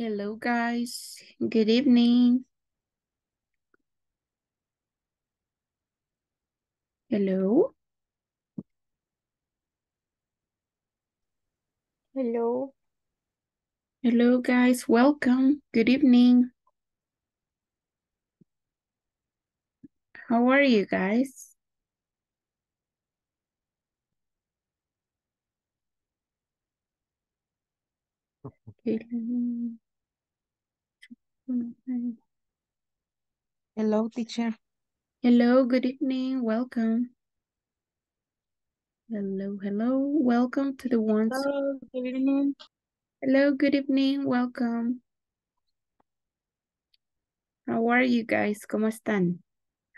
Hello, guys. Good evening. Hello. Hello. Hello, guys. Welcome. Good evening. How are you guys? Okay. Hello, teacher. Hello, good evening. Welcome. Hello, hello. Welcome to the ones. Hello, good evening. Hello, good evening. Welcome. How are you guys? ¿Cómo están?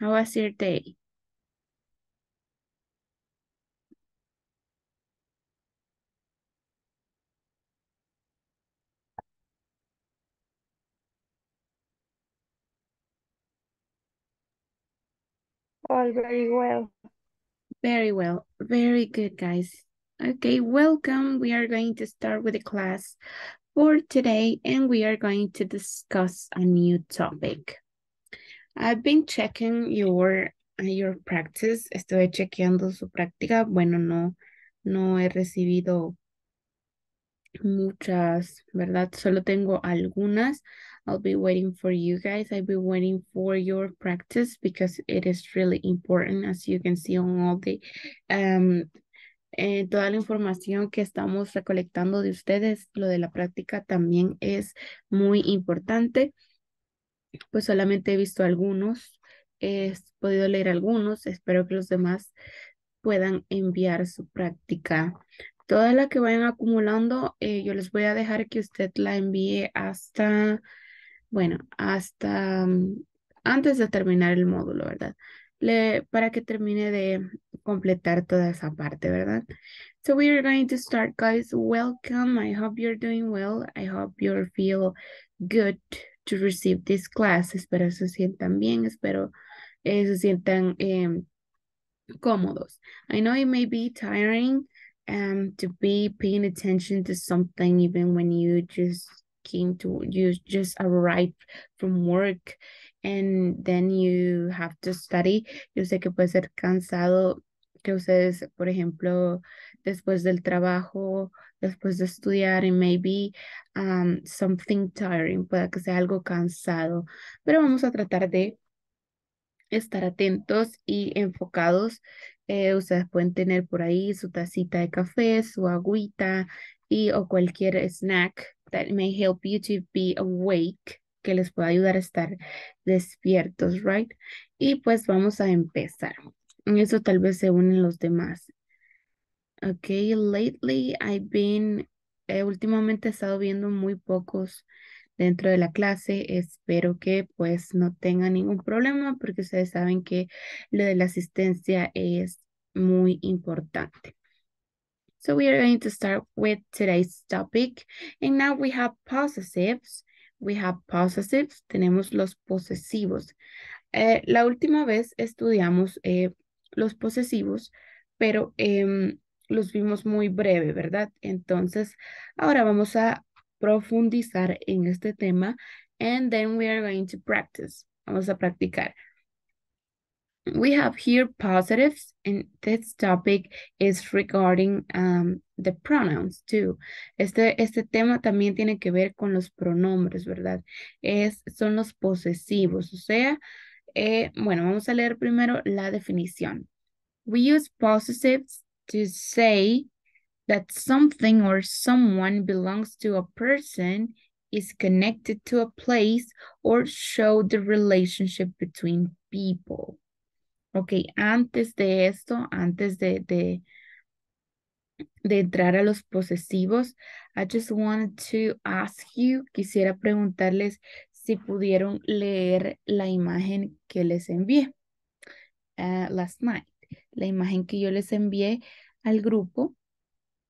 How was your day? all very well. Very well. Very good, guys. Okay, welcome. We are going to start with the class for today, and we are going to discuss a new topic. I've been checking your uh, your practice. Estoy chequeando su práctica. Bueno, no, no he recibido muchas, ¿verdad? Solo tengo algunas. I'll be waiting for you guys. I'll be waiting for your practice because it is really important, as you can see on all the um, eh, toda la información que estamos recolectando de ustedes, lo de la práctica también es muy importante. Pues solamente he visto algunos, he podido leer algunos, espero que los demás puedan enviar su práctica Toda las que vayan acumulando, eh, yo les voy a dejar que usted la envíe hasta, bueno, hasta mm, antes de terminar el módulo, ¿verdad? Le, para que termine de completar toda esa parte, ¿verdad? So we are going to start, guys. Welcome. I hope you're doing well. I hope you feel good to receive this class. Espero se sientan bien. Espero eh, se sientan em, cómodos. I know it may be tiring. um to be paying attention to something even when you just came to you just arrived from work and then you have to study yo sé que puede ser cansado que ustedes por ejemplo después del trabajo después de estudiar and maybe um something tiring pueda que sea algo cansado pero vamos a tratar de estar atentos y enfocados Eh, ustedes pueden tener por ahí su tacita de café, su agüita y o cualquier snack that may help you to be awake, que les pueda ayudar a estar despiertos, right? Y pues vamos a empezar. eso tal vez se unen los demás. Ok, lately I've been, eh, últimamente he estado viendo muy pocos dentro de la clase. Espero que pues no tengan ningún problema porque ustedes saben que lo de la asistencia es muy importante. So we are going to start with today's topic. And now we have possessives. We have possessives. Tenemos los posesivos. Eh, la última vez estudiamos eh, los posesivos, pero em, los vimos muy breve, ¿verdad? Entonces, ahora vamos a profundizar en este tema. And then we are going to practice. Vamos a practicar. We have here positives, and this topic is regarding um, the pronouns too. Este, este tema también tiene que ver con los pronombres, ¿verdad? Es, son los posesivos, o sea, eh, bueno, vamos a leer primero la definición. We use positives to say that something or someone belongs to a person, is connected to a place, or show the relationship between people. Ok, antes de esto, antes de, de, de entrar a los posesivos, I just wanted to ask you, quisiera preguntarles si pudieron leer la imagen que les envié eh, last night, la imagen que yo les envié al grupo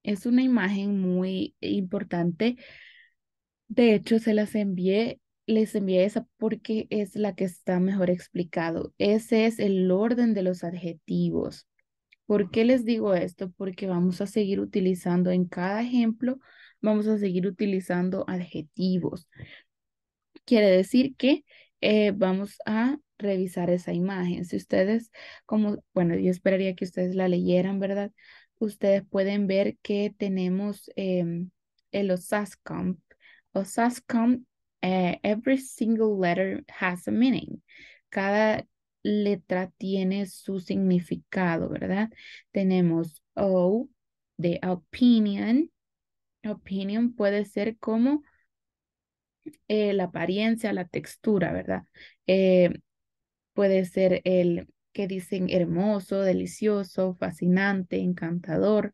es una imagen muy importante. De hecho, se las envié, les envié esa porque es la que está mejor explicado. Ese es el orden de los adjetivos. ¿Por qué les digo esto? Porque vamos a seguir utilizando en cada ejemplo, vamos a seguir utilizando adjetivos. Quiere decir que eh, vamos a revisar esa imagen. Si ustedes, como, bueno, yo esperaría que ustedes la leyeran, ¿verdad? ustedes pueden ver que tenemos em, el OSASCOMP. OSASCOMP, eh, every single letter has a meaning. Cada letra tiene su significado, ¿verdad? Tenemos O de opinion. Opinion puede ser como eh, la apariencia, la textura, ¿verdad? Eh, puede ser el que dicen hermoso, delicioso, fascinante, encantador.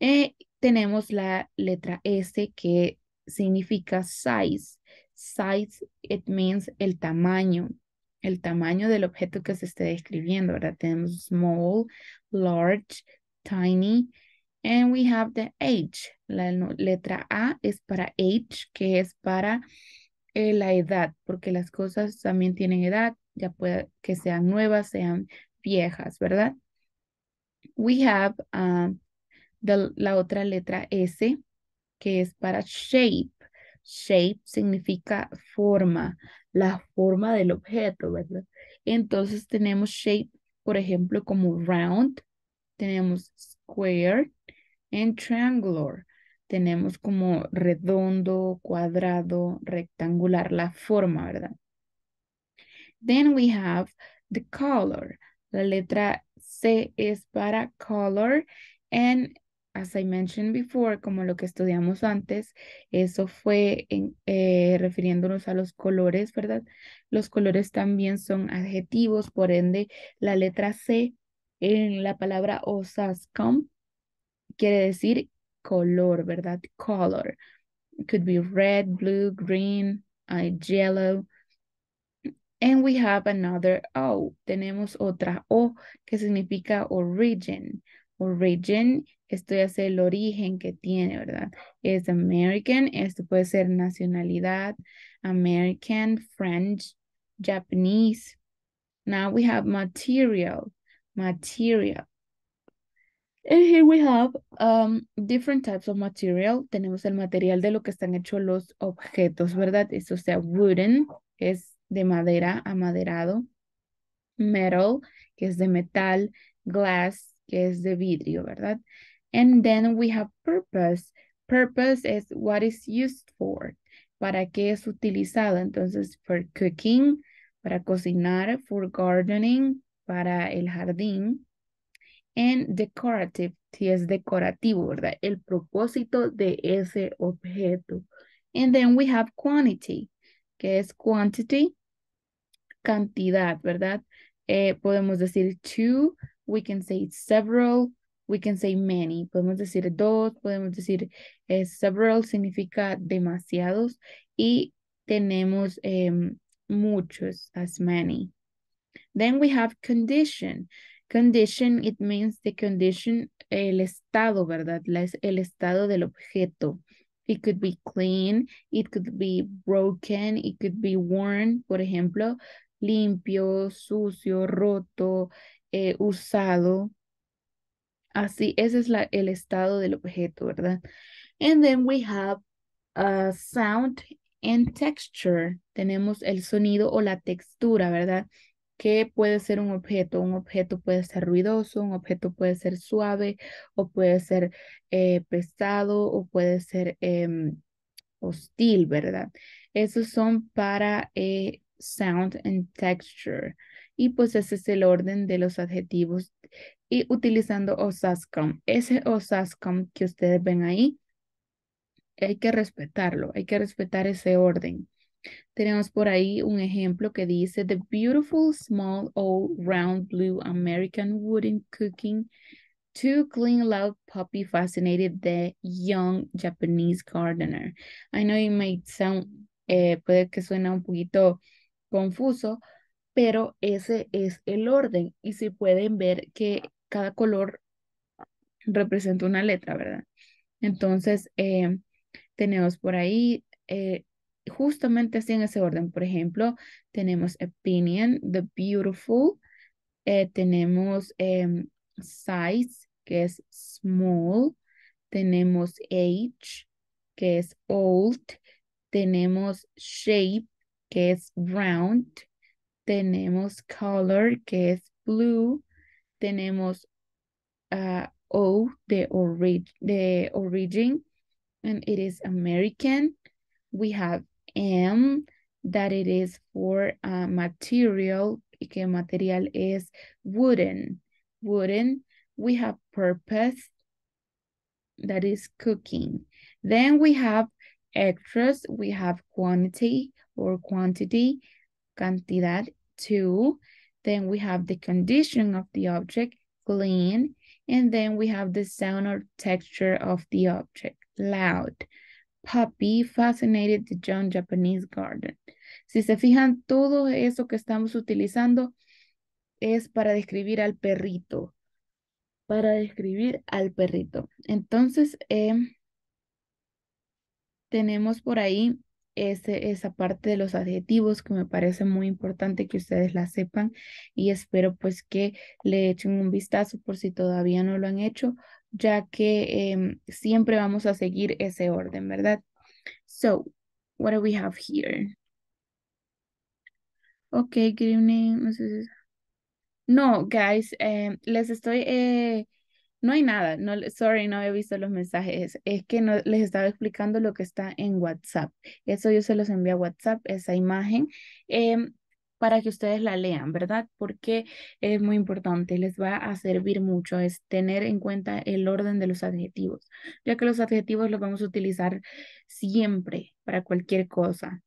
Eh, tenemos la letra S que significa size. Size, it means el tamaño, el tamaño del objeto que se esté describiendo. Ahora tenemos small, large, tiny, and we have the age. La letra A es para age, que es para eh, la edad, porque las cosas también tienen edad, ya pueda que sean nuevas, sean viejas, ¿verdad? We have um, la otra letra S, que es para shape. Shape significa forma, la forma del objeto, ¿verdad? Entonces tenemos shape, por ejemplo, como round, tenemos square and triangular. Tenemos como redondo, cuadrado, rectangular, la forma, ¿verdad? Then we have the color. La letra C es para color. And as I mentioned before, como lo que estudiamos antes, eso fue en, eh, refiriéndonos a los colores, ¿verdad? Los colores también son adjetivos, por ende, la letra C en la palabra osascom quiere decir color, ¿verdad? Color. could be red, blue, green, yellow. And we have another O. Tenemos otra O que significa origin. Origin, esto ya es el origen que tiene, ¿verdad? Es American, esto puede ser nacionalidad, American, French, Japanese. Now we have material, material. And here we have um, different types of material. Tenemos el material de lo que están hechos los objetos, ¿verdad? Esto sea wooden, es de madera, amaderado, metal, que es de metal, glass, que es de vidrio, ¿verdad? And then we have purpose. Purpose is what is used for. ¿Para qué es utilizado? Entonces, for cooking, para cocinar, for gardening, para el jardín. And decorative, si es decorativo, ¿verdad? El propósito de ese objeto. And then we have quantity que es quantity, cantidad, ¿verdad? Eh, podemos decir two, we can say several, we can say many. Podemos decir dos, podemos decir eh, several significa demasiados y tenemos em, muchos, as many. Then we have condition. Condition, it means the condition, el estado, ¿verdad? La, el estado del objeto. It could be clean, it could be broken, it could be worn, por ejemplo, limpio, sucio, roto, eh, usado. Así, ese es la, el estado del objeto, ¿verdad? And then we have a sound and texture. Tenemos el sonido o la textura, ¿verdad? ¿Qué puede ser un objeto? Un objeto puede ser ruidoso, un objeto puede ser suave o puede ser eh, pesado o puede ser em, hostil, ¿verdad? Esos son para eh, sound and texture. Y pues ese es el orden de los adjetivos y utilizando OSASCOM. Ese OSASCOM que ustedes ven ahí, hay que respetarlo, hay que respetar ese orden. Tenemos por ahí un ejemplo que dice The beautiful small old round blue American wooden cooking Two clean loud puppy fascinated the young Japanese gardener. I know it may sound, eh, puede que suena un poquito confuso, pero ese es el orden. Y si pueden ver que cada color representa una letra, ¿verdad? Entonces, eh, tenemos por ahí eh, justamente así en ese orden. Por ejemplo, tenemos opinion, the beautiful, eh, tenemos em, size, que es small, tenemos age, que es old, tenemos shape, que es round, tenemos color, que es blue, tenemos ah, O, the, origin, and it is American. We have and that it is for uh, material, y que material is wooden. Wooden, we have purpose, that is cooking. Then we have extras, we have quantity or quantity, cantidad, two. Then we have the condition of the object, clean. And then we have the sound or texture of the object, loud. Happy fascinated the young Japanese garden. Si se fijan, todo eso que estamos utilizando es para describir al perrito. Para describir al perrito. Entonces, em, tenemos por ahí ese, esa parte de los adjetivos que me parece muy importante que ustedes la sepan y espero pues que le echen un vistazo por si todavía no lo han hecho ya que em, siempre vamos a seguir ese orden, ¿verdad? So, what do we have here? Okay, good evening. No, guys, em, les estoy... Eh, no hay nada, no, sorry, no he visto los mensajes. Es que no les estaba explicando lo que está en WhatsApp. Eso yo se los envío a WhatsApp, esa imagen. Em, para que ustedes la lean, ¿verdad? Porque es muy importante, les va a servir mucho, es tener en cuenta el orden de los adjetivos, ya que los adjetivos los vamos a utilizar siempre para cualquier cosa.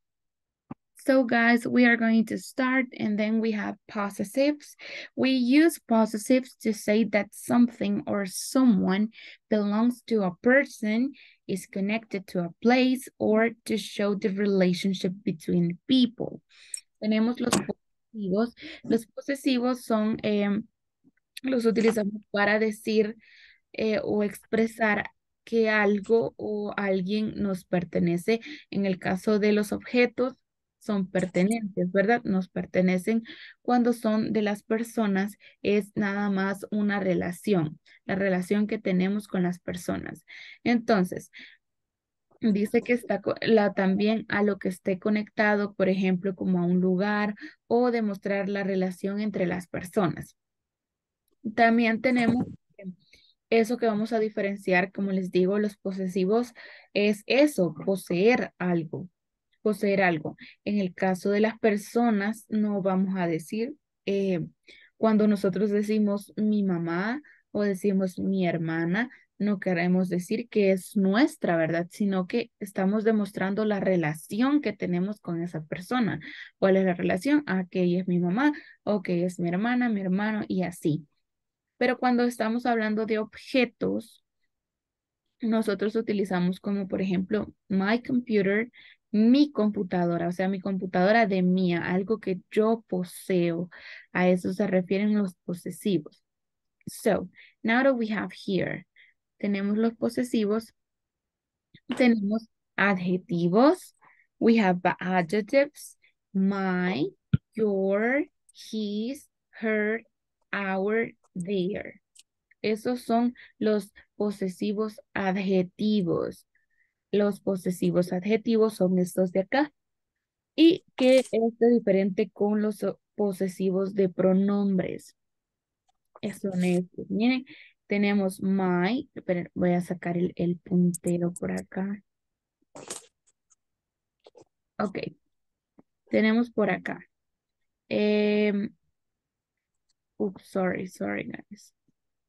So guys, we are going to start and then we have possessives. We use possessives to say that something or someone belongs to a person, is connected to a place, or to show the relationship between people tenemos los posesivos. Los posesivos son, em, los utilizamos para decir eh, o expresar que algo o alguien nos pertenece. En el caso de los objetos, son pertenentes, ¿verdad? Nos pertenecen. Cuando son de las personas, es nada más una relación, la relación que tenemos con las personas. Entonces, dice que está la, también a lo que esté conectado, por ejemplo, como a un lugar o demostrar la relación entre las personas. También tenemos eso que vamos a diferenciar, como les digo, los posesivos es eso, poseer algo, poseer algo. En el caso de las personas, no vamos a decir, eh, cuando nosotros decimos mi mamá o decimos mi hermana, no queremos decir que es nuestra verdad, sino que estamos demostrando la relación que tenemos con esa persona. ¿Cuál es la relación? Ah, que ella es mi mamá, o que es mi hermana, mi hermano, y así. Pero cuando estamos hablando de objetos, nosotros utilizamos como, por ejemplo, my computer, mi computadora, o sea, mi computadora de mía, algo que yo poseo. A eso se refieren los posesivos. So, now that we have here tenemos los posesivos, tenemos adjetivos, we have the adjectives, my, your, his, her, our, their. Esos son los posesivos adjetivos. Los posesivos adjetivos son estos de acá. ¿Y qué es este diferente con los posesivos de pronombres? Son estos. Miren, tenemos my, voy a sacar el, puntero por acá. Ok. Tenemos por acá. oops, em, sorry, sorry, guys.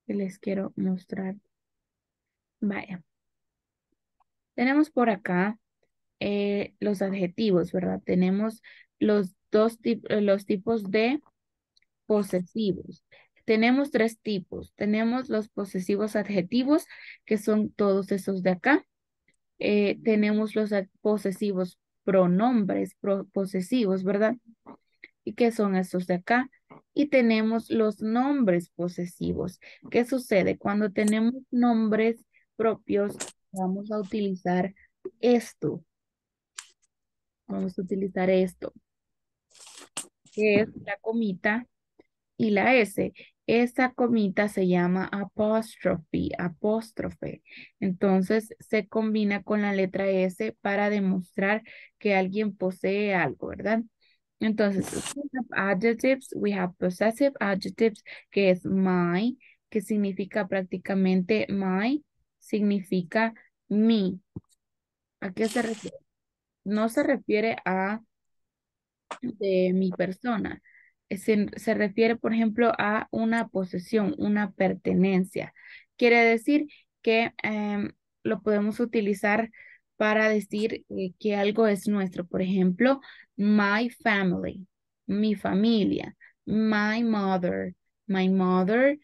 les quiero mostrar. Vaya. Tenemos por acá eh, los adjetivos, ¿verdad? Tenemos los dos eh, los tipos de posesivos tenemos tres tipos. Tenemos los posesivos adjetivos, que son todos esos de acá. Eh, tenemos los posesivos pronombres posesivos, ¿verdad? ¿Y que son estos de acá? Y tenemos los nombres posesivos. ¿Qué sucede? Cuando tenemos nombres propios, vamos a utilizar esto. Vamos a utilizar esto, que es la comita y la S. Esa comita se llama apóstrofe, apóstrofe. Entonces se combina con la letra S para demostrar que alguien posee algo, ¿verdad? Entonces, we have adjectives, we have possessive adjectives, que es my, que significa prácticamente my, significa mi. ¿A qué se refiere? No se refiere a de mi persona, se, refiere, por ejemplo, a una posesión, una pertenencia. Quiere decir que em, lo podemos utilizar para decir eh, que algo es nuestro. Por ejemplo, my family, mi familia, my mother, my mother.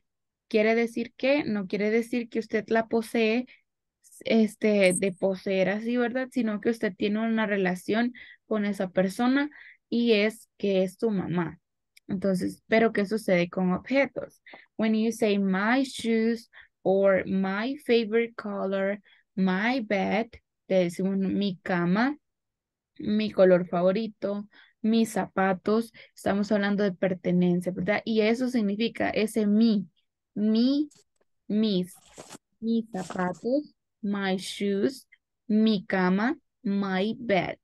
Quiere decir que, no quiere decir que usted la posee, este, de poseer así, ¿verdad? Sino que usted tiene una relación con esa persona y es que es su mamá. Entonces, pero ¿qué sucede con objetos? When you say my shoes or my favorite color, my bed, te decimos mi cama, mi color favorito, mis zapatos, estamos hablando de pertenencia, ¿verdad? Y eso significa ese mi, mi, mis, mis zapatos, my shoes, mi cama, my bed.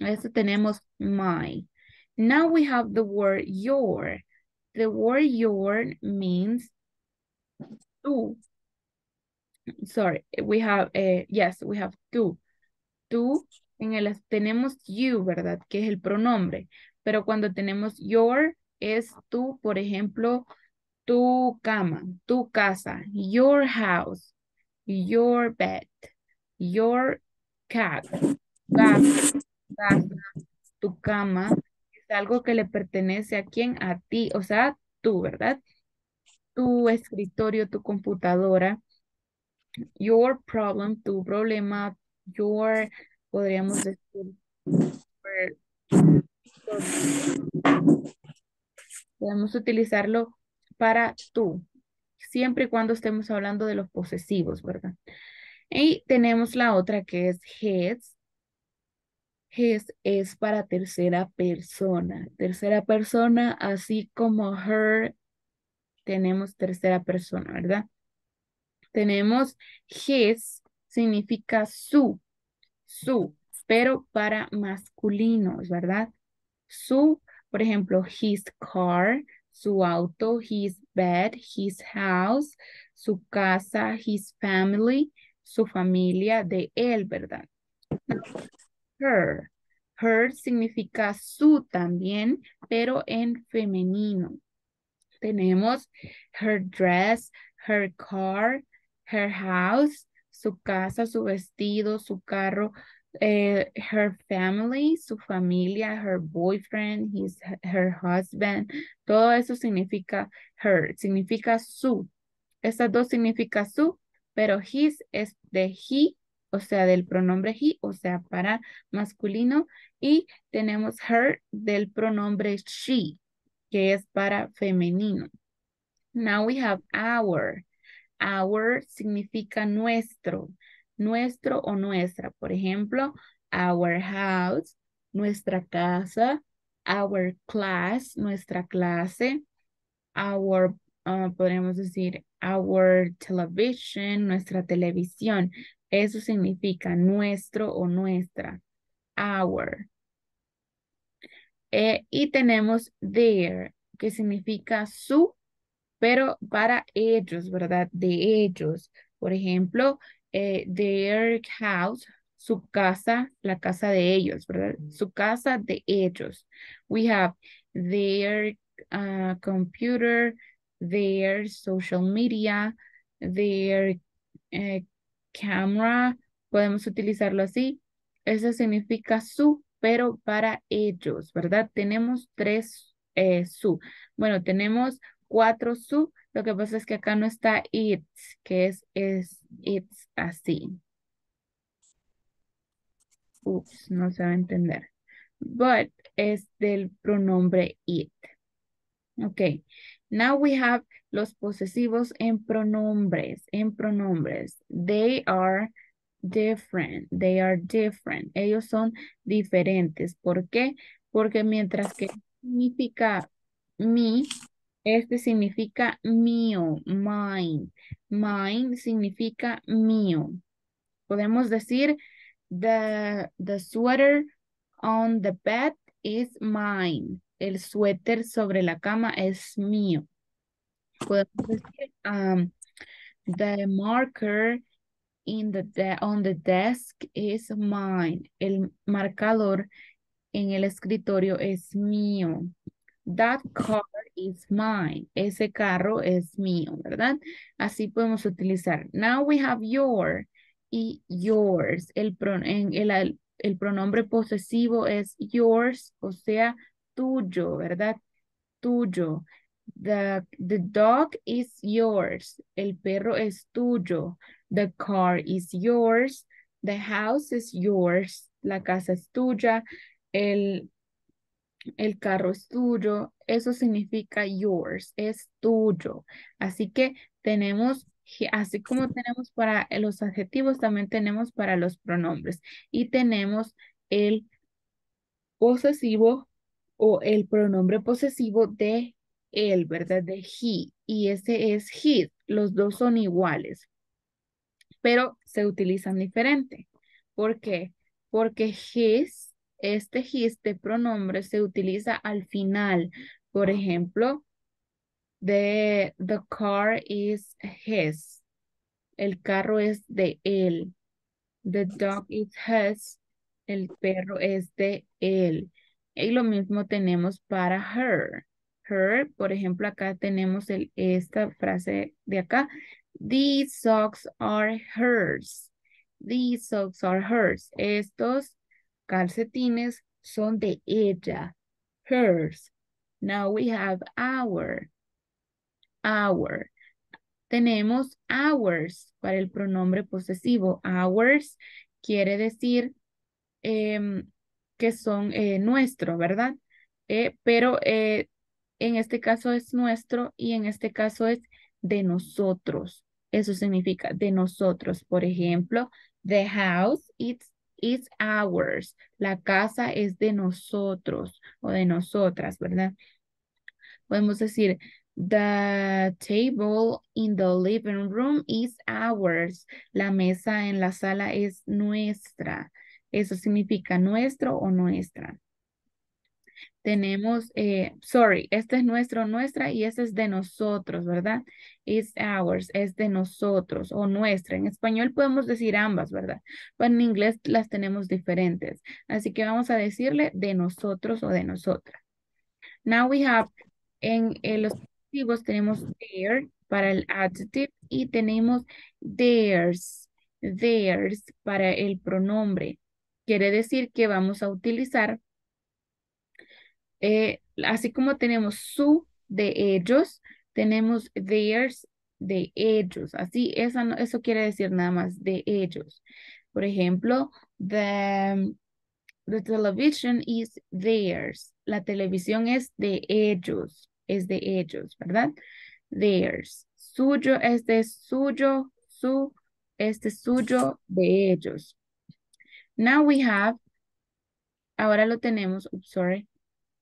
Eso este tenemos my. Now we have the word your. The word your means to. Sorry, we have, eh, yes, we have tú. Tú, en el, tenemos you, ¿verdad? Que es el pronombre. Pero cuando tenemos your, es tú, por ejemplo, tu cama, tu casa, your house, your bed, your cat, tu casa, tu cama, algo que le pertenece a quién, a ti, o sea, tú, ¿verdad? Tu escritorio, tu computadora, your problem, tu problema, your, podríamos decir, podemos utilizarlo para tú, siempre y cuando estemos hablando de los posesivos, ¿verdad? Y tenemos la otra que es heads, his es para tercera persona. Tercera persona, así como her, tenemos tercera persona, ¿verdad? Tenemos his, significa su, su, pero para masculinos, ¿verdad? Su, por ejemplo, his car, su auto, his bed, his house, su casa, his family, su familia, de él, ¿verdad? her. Her significa su también, pero en femenino. Tenemos her dress, her car, her house, su casa, su vestido, su carro, eh, her family, su familia, her boyfriend, his, her husband. Todo eso significa her, significa su. Estas dos significan su, pero his es de he o sea, del pronombre he, o sea, para masculino, y tenemos her del pronombre she, que es para femenino. Now we have our. Our significa nuestro, nuestro o nuestra. Por ejemplo, our house, nuestra casa, our class, nuestra clase, our, ah, podríamos decir, our television, nuestra televisión. Eso significa nuestro o nuestra, our. Eh, y tenemos their, que significa su, pero para ellos, ¿verdad? De ellos. Por ejemplo, eh, their house, su casa, la casa de ellos, ¿verdad? Su casa de ellos. We have their ah, computer, their social media, their eh, camera, podemos utilizarlo así. Eso significa su, pero para ellos, ¿verdad? Tenemos tres eh, su. Bueno, tenemos cuatro su. Lo que pasa es que acá no está it, que es, es it's así. Ups, no se va a entender. But es del pronombre it. Ok. Now we have los posesivos en pronombres, en pronombres. They are different, they are different. Ellos son diferentes. ¿Por qué? Porque mientras que significa mi, este significa mío, mine. Mine significa mío. Podemos decir, the, the sweater on the bed is mine el suéter sobre la cama es mío. Podemos decir, um, the marker in the on the desk is mine. El marcador en el escritorio es mío. That car is mine. Ese carro es mío, ¿verdad? Así podemos utilizar. Now we have your y yours. El, el, el pronombre posesivo es yours, o sea, tuyo, ¿verdad? Tuyo. The, the dog is yours. El perro es tuyo. The car is yours. The house is yours. La casa es tuya. El, el carro es tuyo. Eso significa yours. Es tuyo. Así que tenemos así como tenemos para los adjetivos, también tenemos para los pronombres. Y tenemos el posesivo o el pronombre posesivo de él, ¿verdad? De he. Y ese es his. Los dos son iguales, pero se utilizan diferente. ¿Por qué? Porque his, este his de pronombre se utiliza al final. Por ah. ejemplo, the, the car is his. El carro es de él. The dog is his. El perro es de él. Y lo mismo tenemos para her. Her, por ejemplo, acá tenemos el, esta frase de acá. These socks are hers. These socks are hers. Estos calcetines son de ella. Hers. Now we have our. Our. Tenemos ours para el pronombre posesivo. Ours quiere decir em, que son eh, nuestro, ¿verdad? Eh, pero eh, en este caso es nuestro y en este caso es de nosotros. Eso significa de nosotros. Por ejemplo, the house is, is ours. La casa es de nosotros o de nosotras, ¿verdad? Podemos decir, The table in the living room is ours. La mesa en la sala es nuestra. Eso significa nuestro o nuestra. Tenemos, eh, sorry, este es nuestro, o nuestra y este es de nosotros, ¿verdad? It's ours, es de nosotros o nuestra. En español podemos decir ambas, ¿verdad? Pero en inglés las tenemos diferentes. Así que vamos a decirle de nosotros o de nosotras. Now we have, en eh, los adjetivos tenemos their para el adjective y tenemos theirs, theirs para el pronombre. Quiere decir que vamos a utilizar, eh, así como tenemos su de ellos, tenemos theirs de ellos. Así, eso, eso quiere decir nada más de ellos. Por ejemplo, the, television is theirs. La televisión es de ellos, es de ellos, ¿verdad? Theirs. Suyo es de suyo, su, este suyo de ellos. Now we have, ahora lo tenemos, oops, sorry,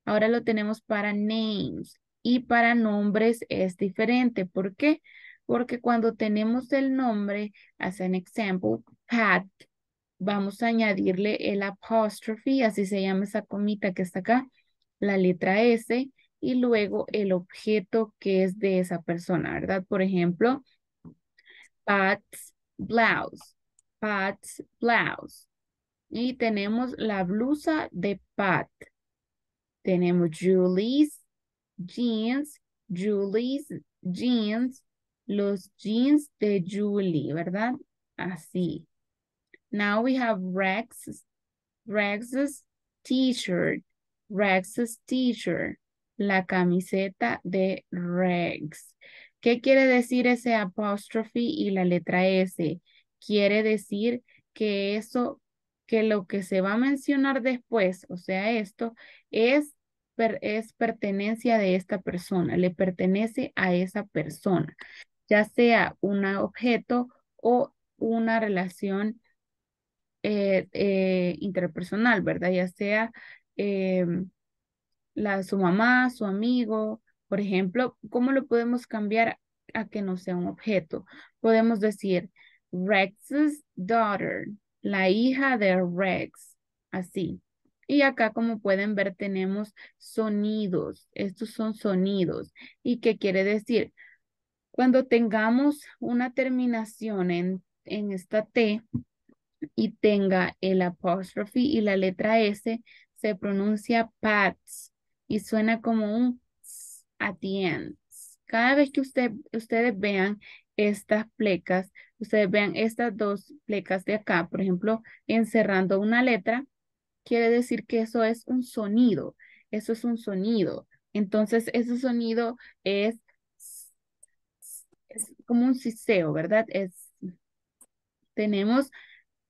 ahora lo tenemos para names y para nombres es diferente. ¿Por qué? Porque cuando tenemos el nombre, as an example, Pat, vamos a añadirle el apostrophe, así se llama esa comita que está acá, la letra S y luego el objeto que es de esa persona, ¿verdad? Por ejemplo, Pat's blouse, Pat's blouse. Y tenemos la blusa de Pat. Tenemos Julie's jeans, Julie's jeans, los jeans de Julie, ¿verdad? Así. Now we have Rex's, Rex's t-shirt, Rex's t-shirt, la camiseta de Rex. ¿Qué quiere decir ese apóstrofe y la letra S? Quiere decir que eso que lo que se va a mencionar después, o sea, esto, es, es pertenencia de esta persona, le pertenece a esa persona, ya sea un objeto o una relación eh, eh, interpersonal, ¿verdad? Ya sea em, la, su mamá, su amigo, por ejemplo, ¿cómo lo podemos cambiar a que no sea un objeto? Podemos decir, Rex's daughter la hija de Rex, así. Y acá, como pueden ver, tenemos sonidos. Estos son sonidos. ¿Y qué quiere decir? Cuando tengamos una terminación en, esta T y tenga el apóstrofe y la letra S, se pronuncia PATS y suena como un at end. Cada vez que ustedes vean estas plecas, ustedes vean estas dos flecas de acá, por ejemplo, encerrando una letra, quiere decir que eso es un sonido, eso es un sonido. Entonces, ese sonido es, es como un siseo, ¿verdad? tenemos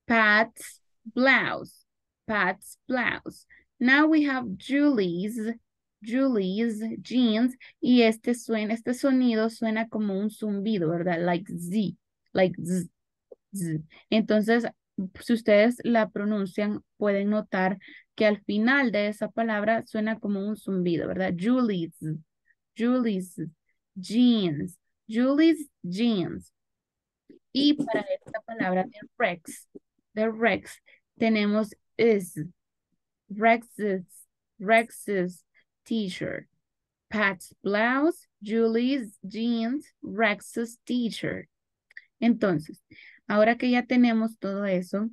Pat's blouse, Pat's blouse. Now we have Julie's, Julie's jeans. Y este, suena, este sonido suena como un zumbido, ¿verdad? Like Z like Entonces, si ustedes la pronuncian, pueden notar que al final de esa palabra suena como un zumbido, ¿verdad? Julie's, Julie's, jeans, Julie's jeans. Y para esta palabra de Rex, de Rex, tenemos is, Rex's, Rex's teacher, Pat's blouse, Julie's jeans, Rex's teacher. Entonces, ahora que ya tenemos todo eso,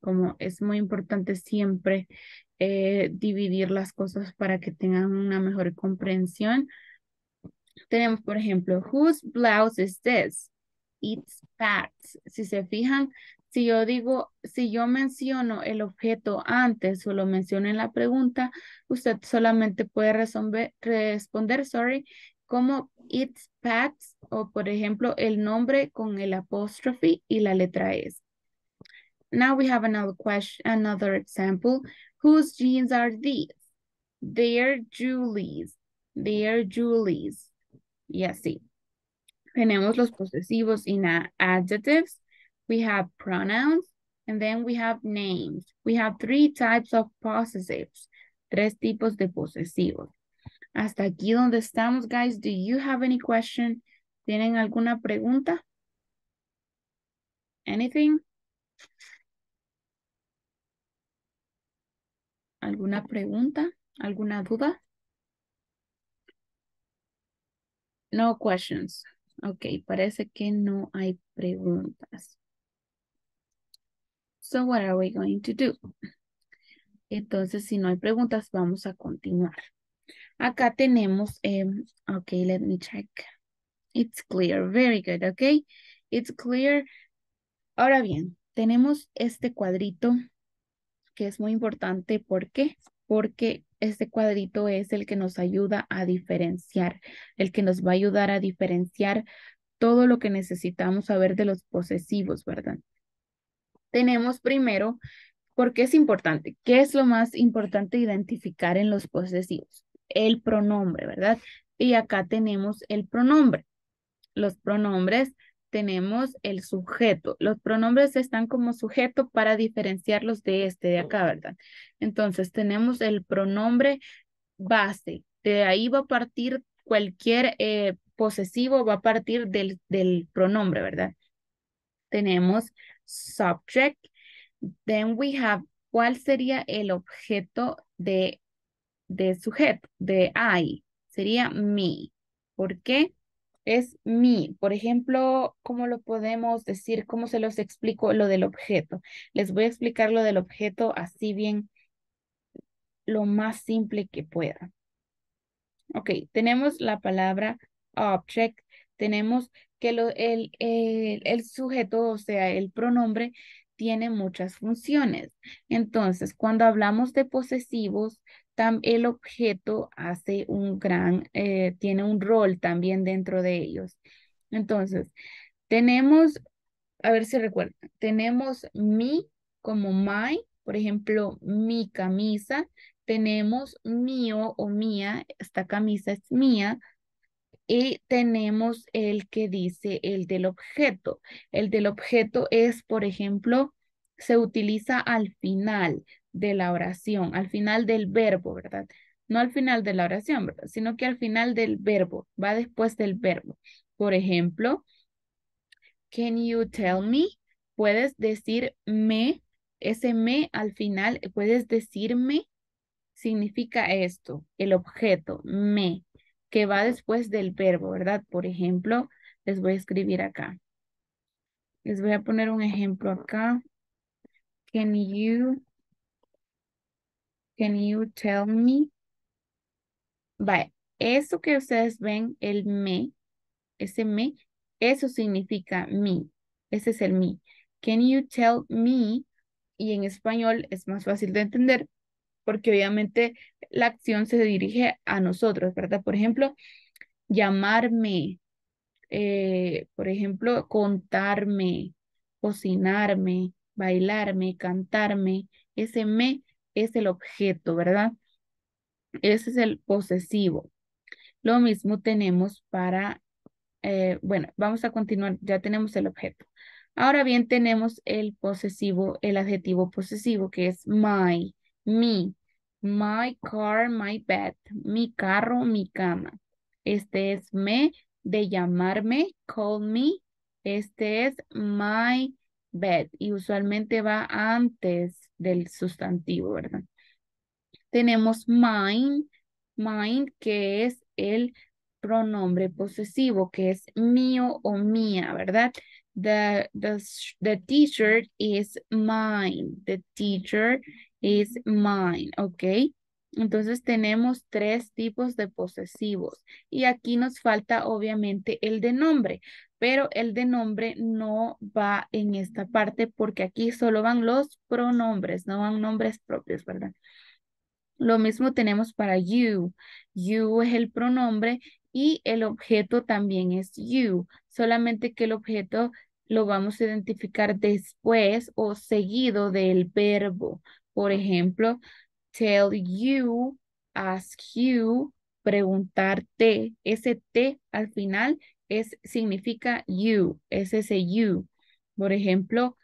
como es muy importante siempre eh, dividir las cosas para que tengan una mejor comprensión, tenemos, por ejemplo, whose blouse is this? It's Pat's. Si se fijan, si yo digo, si yo menciono el objeto antes o lo menciono en la pregunta, usted solamente puede responder, sorry, como its pets o por ejemplo el nombre con el apostrophe y la letra S. Now we have another question, another example. Whose jeans are these? They're Julie's. They're Julie's. Y así. Tenemos los posesivos y adjectives. We have pronouns. And then we have names. We have three types of possessives. Tres tipos de posesivos. Hasta aquí donde estamos, guys. Do you have any question? ¿Tienen alguna pregunta? Anything? ¿Alguna pregunta? ¿Alguna duda? No questions. Ok, parece que no hay preguntas. So what are we going to do? Entonces, si no hay preguntas, vamos a continuar. Acá tenemos, em, ok, let me check. It's clear, very good, ok. It's clear. Ahora bien, tenemos este cuadrito que es muy importante. ¿Por qué? Porque este cuadrito es el que nos ayuda a diferenciar, el que nos va a ayudar a diferenciar todo lo que necesitamos saber de los posesivos, ¿verdad? Tenemos primero, ¿por qué es importante? ¿Qué es lo más importante identificar en los posesivos? el pronombre, ¿verdad? Y acá tenemos el pronombre. Los pronombres tenemos el sujeto. Los pronombres están como sujeto para diferenciarlos de este de acá, ¿verdad? Entonces tenemos el pronombre base. De ahí va a partir cualquier eh, posesivo, va a partir del, del pronombre, ¿verdad? Tenemos subject. Then we have, ¿cuál sería el objeto de de sujeto, de I, sería me. ¿Por qué? Es me. Por ejemplo, ¿cómo lo podemos decir? ¿Cómo se los explico lo del objeto? Les voy a explicar lo del objeto así bien lo más simple que pueda. Ok, tenemos la palabra object, tenemos que el sujeto, o sea, el pronombre, tiene muchas funciones. Entonces, cuando hablamos de posesivos, el objeto hace un gran, eh, tiene un rol también dentro de ellos. Entonces, tenemos, a ver si recuerdan, tenemos mi como my, por ejemplo, mi camisa, tenemos mío o mía, esta camisa es mía, y tenemos el que dice el del objeto. El del objeto es, por ejemplo, se utiliza al final de la oración, al final del verbo, ¿verdad? No al final de la oración, ¿verdad? Sino que al final del verbo, va después del verbo. Por ejemplo, can you tell me? Puedes decir me, ese me al final, puedes decirme, significa esto, el objeto, me, que va después del verbo, ¿verdad? Por ejemplo, les voy a escribir acá. Les voy a poner un ejemplo acá. Can you Can you tell me? eso que ustedes ven, el me, ese me, eso significa me. Ese es el me. Can you tell me? Y en español es más fácil de entender porque obviamente la acción se dirige a nosotros, ¿verdad? Por ejemplo, llamarme, eh, por ejemplo, contarme, cocinarme, bailarme, cantarme. Ese me es el objeto, ¿verdad? Ese es el posesivo. Lo mismo tenemos para, eh, bueno, vamos a continuar, ya tenemos el objeto. Ahora bien, tenemos el posesivo, el adjetivo posesivo, que es my, me, my car, my bed, mi carro, mi cama. Este es me, de llamarme, call me. Este es my bed y usualmente va antes del sustantivo, ¿verdad? Tenemos mine, mine que es el pronombre posesivo, que es mío o mía, ¿verdad? The, the, the teacher is mine. The teacher is mine, ¿ok? Entonces tenemos tres tipos de posesivos y aquí nos falta obviamente el de nombre pero el de nombre no va en esta parte porque aquí solo van los pronombres, no van nombres propios, ¿verdad? Lo mismo tenemos para you. You es el pronombre y el objeto también es you, solamente que el objeto lo vamos a identificar después o seguido del verbo. Por ejemplo, tell you, ask you, preguntarte. Ese T al final es, significa you, es ese you. Por ejemplo,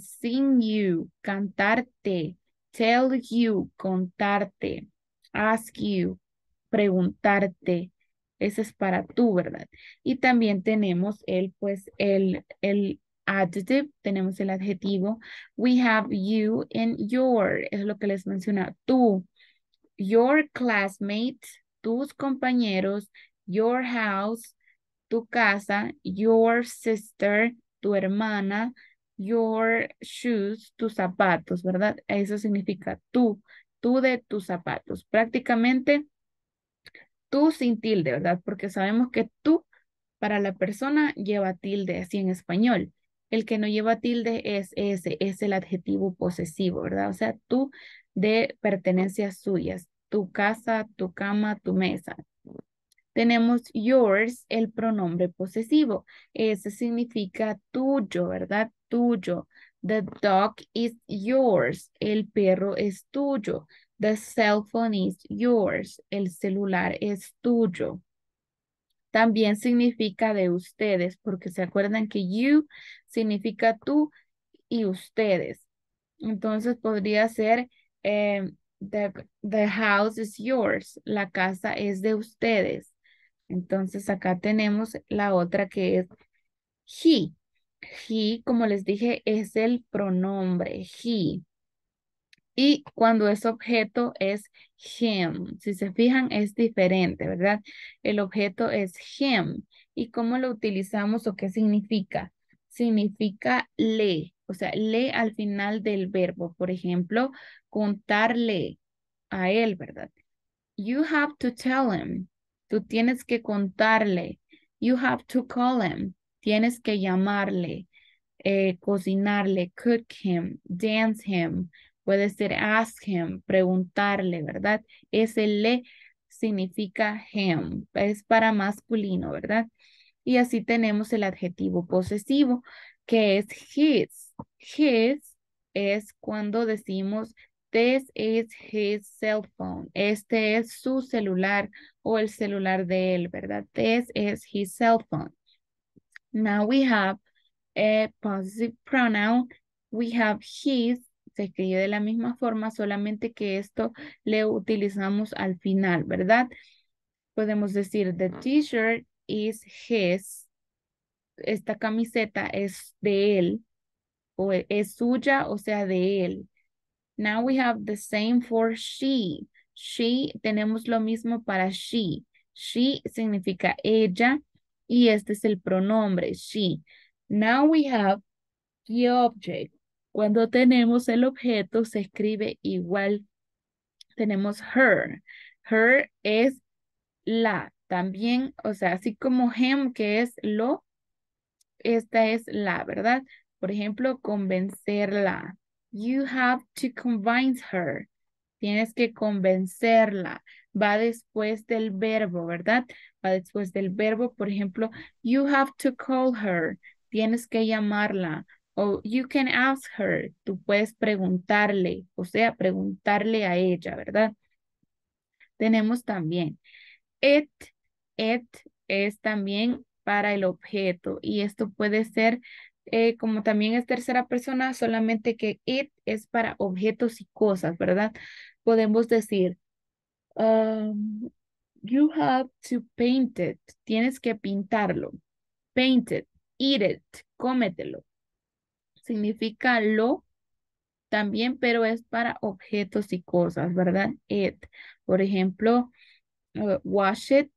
sing you, cantarte, tell you, contarte, ask you, preguntarte. Ese es para tú, ¿verdad? Y también tenemos el, pues, el, el adjective, tenemos el adjetivo. We have you and your, es lo que les menciona, tú, your classmates, tus compañeros, your house, tu casa, your sister, tu hermana, your shoes, tus zapatos, ¿verdad? Eso significa tú, tú de tus zapatos. Prácticamente tú sin tilde, ¿verdad? Porque sabemos que tú para la persona lleva tilde así en español. El que no lleva tilde es ese, es el adjetivo posesivo, ¿verdad? O sea, tú de pertenencias suyas, tu casa, tu cama, tu mesa. Tenemos yours, el pronombre posesivo. Ese significa tuyo, ¿verdad? Tuyo. The dog is yours. El perro es tuyo. The cell phone is yours. El celular es tuyo. También significa de ustedes, porque se acuerdan que you significa tú y ustedes. Entonces podría ser eh, the house is yours. La casa es de ustedes. Entonces acá tenemos la otra que es he. He, como les dije, es el pronombre, he. Y cuando es objeto es him. Si se fijan, es diferente, ¿verdad? El objeto es him. ¿Y cómo lo utilizamos o qué significa? Significa le, o sea, le al final del verbo. Por ejemplo, contarle a él, ¿verdad? You have to tell him. Tú tienes que contarle. You have to call him. Tienes que llamarle, eh, cocinarle, cook him, dance him. Puede ser ask him, preguntarle, ¿verdad? Ese le significa him. Es para masculino, ¿verdad? Y así tenemos el adjetivo posesivo, que es his. His es cuando decimos This este is his cell phone. Este es su celular o el celular de él, ¿verdad? This is his cell phone. Now we have a positive pronoun. We have his. Se escribe de la misma forma, solamente que esto le utilizamos al final, ¿verdad? Podemos decir, the t-shirt is his. Esta camiseta es de él, o e, es suya, o sea, de él. Now we have the same for she. She, tenemos lo mismo para she. She significa ella y este es el pronombre, she. Now we have the object. Cuando tenemos el objeto se escribe igual. Tenemos her. Her es la. También, o sea, así como him que es lo, esta es la, ¿verdad? Por ejemplo, convencerla, You have to convince her. Tienes que convencerla. Va después del verbo, ¿verdad? Va después del verbo. Por ejemplo, you have to call her. Tienes que llamarla. O you can ask her. Tú puedes preguntarle. O sea, preguntarle a ella, ¿verdad? Tenemos también it. It es también para el objeto. Y esto puede ser eh, como también es tercera persona, solamente que it es para objetos y cosas, ¿verdad? Podemos decir, um, you have to paint it. Tienes que pintarlo. Paint it, eat it, cómetelo. Significa lo también, pero es para objetos y cosas, ¿verdad? It. Por ejemplo, uh, wash it,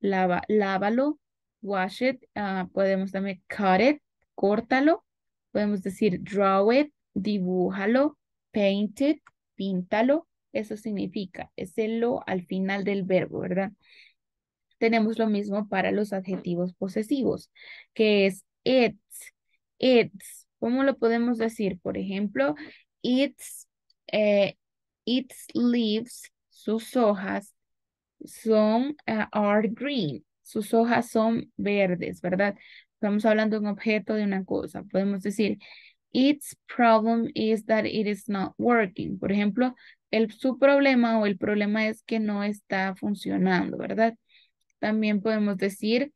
lava, lávalo. Wash it, ah, podemos también cut it, córtalo, podemos decir draw it, dibújalo, paint it, píntalo, eso significa, es el lo al final del verbo, ¿verdad? Tenemos lo mismo para los adjetivos posesivos, que es it's, it's, ¿cómo lo podemos decir? Por ejemplo, it's, eh, its leaves, sus hojas, son, eh, are green, sus hojas son verdes, ¿verdad? Estamos hablando de un objeto, de una cosa. Podemos decir, its problem is that it is not working. Por ejemplo, el, su problema o el problema es que no está funcionando, ¿verdad? También podemos decir,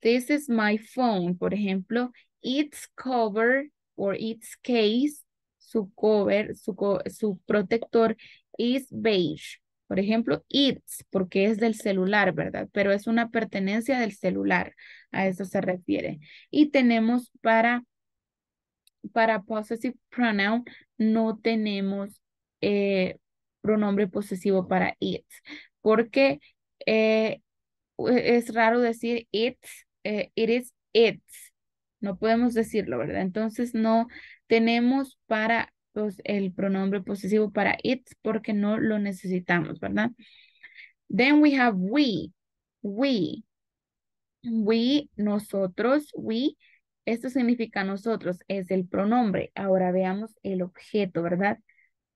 this is my phone. Por ejemplo, its cover or its case, su cover, su protector is beige. Por ejemplo, its, porque es del celular, ¿verdad? Pero es una pertenencia del celular. A eso se refiere. Y tenemos para, para possessive pronoun, no tenemos eh, pronombre posesivo para it, porque eh, es raro decir it, eh, it is it. No podemos decirlo, ¿verdad? Entonces no tenemos para pues, el pronombre posesivo para it porque no lo necesitamos, ¿verdad? Then we have we. We. We, nosotros, we, esto significa nosotros, es el pronombre. Ahora veamos el objeto, ¿verdad?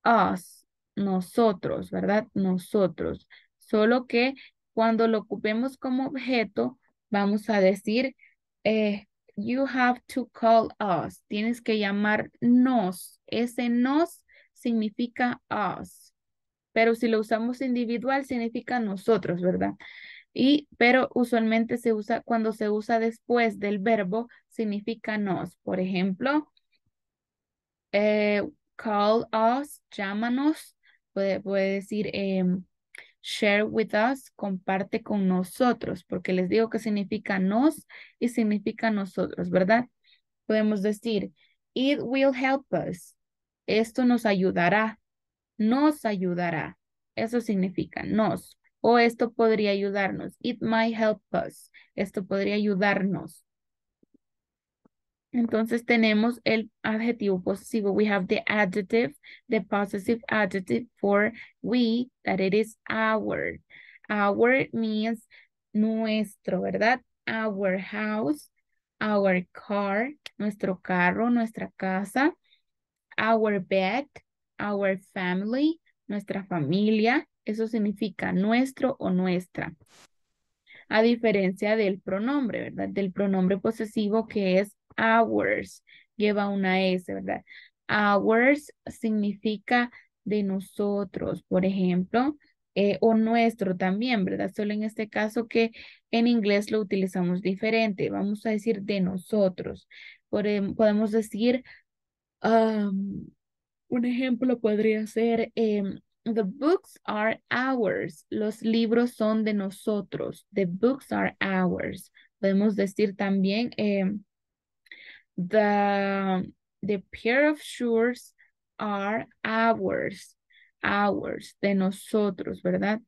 Us, nosotros, ¿verdad? Nosotros. Solo que cuando lo ocupemos como objeto, vamos a decir, eh, you have to call us. Tienes que llamar nos. Ese nos significa us. Pero si lo usamos individual, significa nosotros, ¿verdad? y pero usualmente se usa cuando se usa después del verbo significa nos. Por ejemplo, eh, call us, llámanos, puede, puede decir em, share with us, comparte con nosotros, porque les digo que significa nos y significa nosotros, ¿verdad? Podemos decir, it will help us, esto nos ayudará, nos ayudará, eso significa nos o esto podría ayudarnos. It might help us. Esto podría ayudarnos. Entonces tenemos el adjetivo posesivo. We have the adjective, the possessive adjective for we, that it is our. Our means nuestro, ¿verdad? Our house, our car, nuestro carro, nuestra casa, our bed, our family, nuestra familia, eso significa nuestro o nuestra. A diferencia del pronombre, ¿verdad? Del pronombre posesivo que es ours, lleva una S, ¿verdad? Ours significa de nosotros, por ejemplo, eh, o nuestro también, ¿verdad? Solo en este caso que en inglés lo utilizamos diferente. Vamos a decir de nosotros. Podemos decir, un ejemplo podría ser, em, The books are ours. Los libros son de nosotros. The books are ours. Podemos decir también em, the, the pair of shoes are ours. Ours, de nosotros, ¿verdad?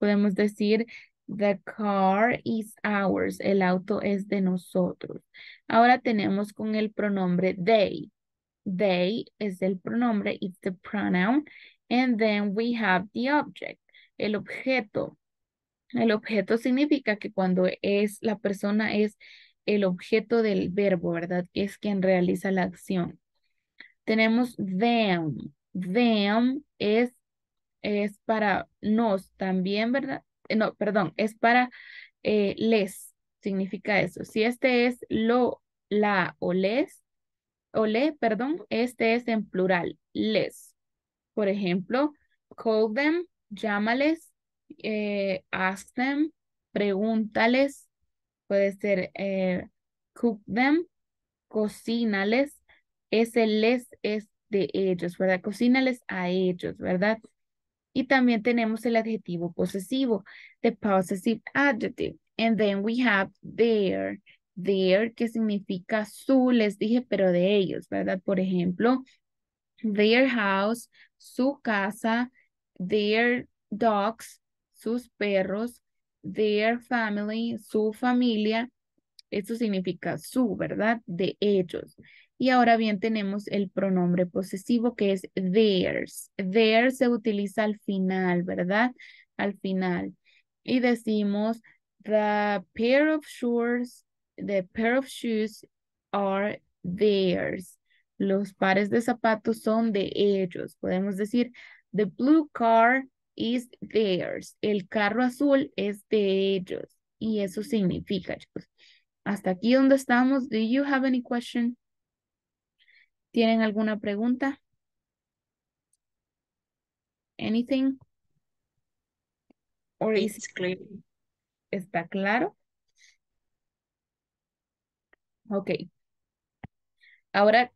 Podemos decir the car is ours. El auto es de nosotros. Ahora tenemos con el pronombre they. They es el pronombre, it's the pronoun. And then we have the object, el objeto. El objeto significa que cuando es la persona es el objeto del verbo, ¿verdad? Es quien realiza la acción. Tenemos them. Them es, es para nos también, ¿verdad? Eh, no, perdón, es para eh, les. Significa eso. Si este es lo, la o les, o le, perdón, este es en plural, les. Por ejemplo, call them, llámales, eh, ask them, pregúntales, puede ser eh, cook them, cocínales, ese les es de ellos, ¿verdad? Cocínales a ellos, ¿verdad? Y también tenemos el adjetivo posesivo, the possessive adjective. And then we have their, their que significa su, les dije, pero de ellos, ¿verdad? Por ejemplo, their house, su casa, their dogs, sus perros, their family, su familia. esto significa su, ¿verdad? De ellos. Y ahora bien tenemos el pronombre posesivo que es theirs. Theirs se utiliza al final, ¿verdad? Al final. Y decimos the pair of shoes, the pair of shoes are theirs. Los pares de zapatos son de ellos. Podemos decir, the blue car is theirs. El carro azul es de ellos. Y eso significa, chicos. Hasta aquí donde estamos. Do you have any question? ¿Tienen alguna pregunta? Anything? Or is it clear? ¿Está claro? Ok. Ahora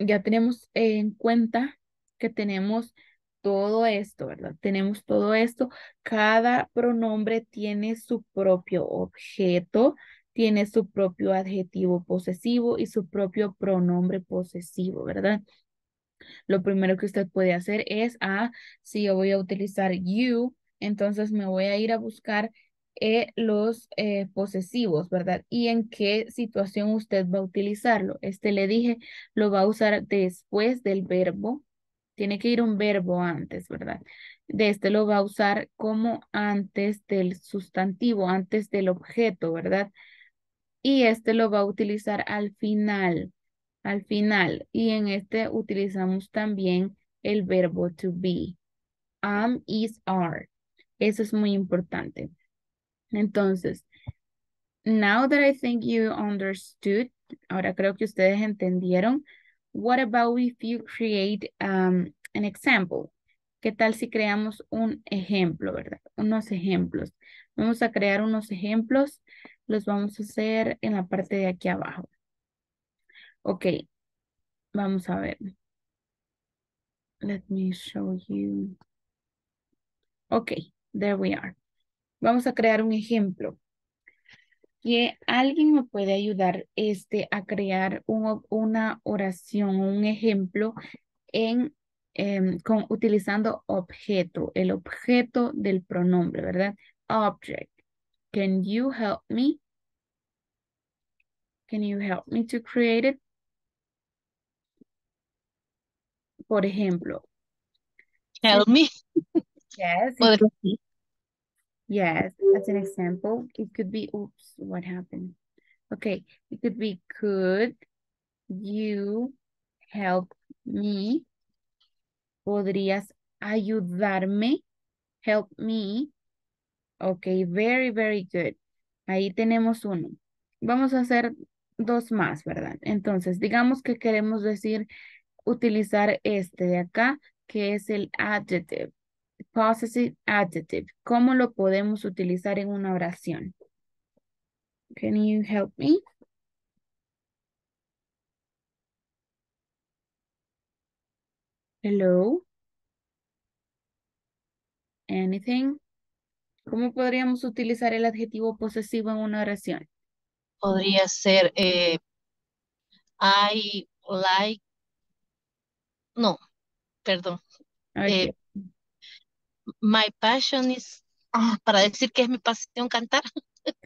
ya tenemos en cuenta que tenemos todo esto, ¿verdad? Tenemos todo esto. Cada pronombre tiene su propio objeto, tiene su propio adjetivo posesivo y su propio pronombre posesivo, ¿verdad? Lo primero que usted puede hacer es, ah, si yo voy a utilizar you, entonces me voy a ir a buscar eh, los eh, posesivos, ¿verdad? Y en qué situación usted va a utilizarlo. Este le dije, lo va a usar después del verbo. Tiene que ir un verbo antes, ¿verdad? De este lo va a usar como antes del sustantivo, antes del objeto, ¿verdad? Y este lo va a utilizar al final, al final. Y en este utilizamos también el verbo to be. Am, is, are. Eso es muy importante. Entonces, now that I think you understood, ahora creo que ustedes entendieron, what about if you create um, an example? ¿Qué tal si creamos un ejemplo, verdad? Unos ejemplos. Vamos a crear unos ejemplos, los vamos a hacer en la parte de aquí abajo. Ok, vamos a ver. Let me show you. Ok, there we are. Vamos a crear un ejemplo. alguien me puede ayudar este, a crear una oración, un ejemplo en, em, con, utilizando objeto, el objeto del pronombre, ¿verdad? Object. Can you help me? Can you help me to create it? Por ejemplo. Help me. Yes. Yes, as an example, it could be, oops, what happened? Okay, it could be, could you help me? ¿Podrías ayudarme? Help me. Okay, very, very good. Ahí tenemos uno. Vamos a hacer dos más, ¿verdad? Entonces, digamos que queremos decir, utilizar este de acá, que es el adjective possessive adjective? ¿Cómo lo podemos utilizar en una oración? Can you help me? Hello. Anything? ¿Cómo podríamos utilizar el adjetivo posesivo en una oración? Podría ser eh, I like. No, perdón. Eh, My passion is, ah, para decir que es mi pasión cantar.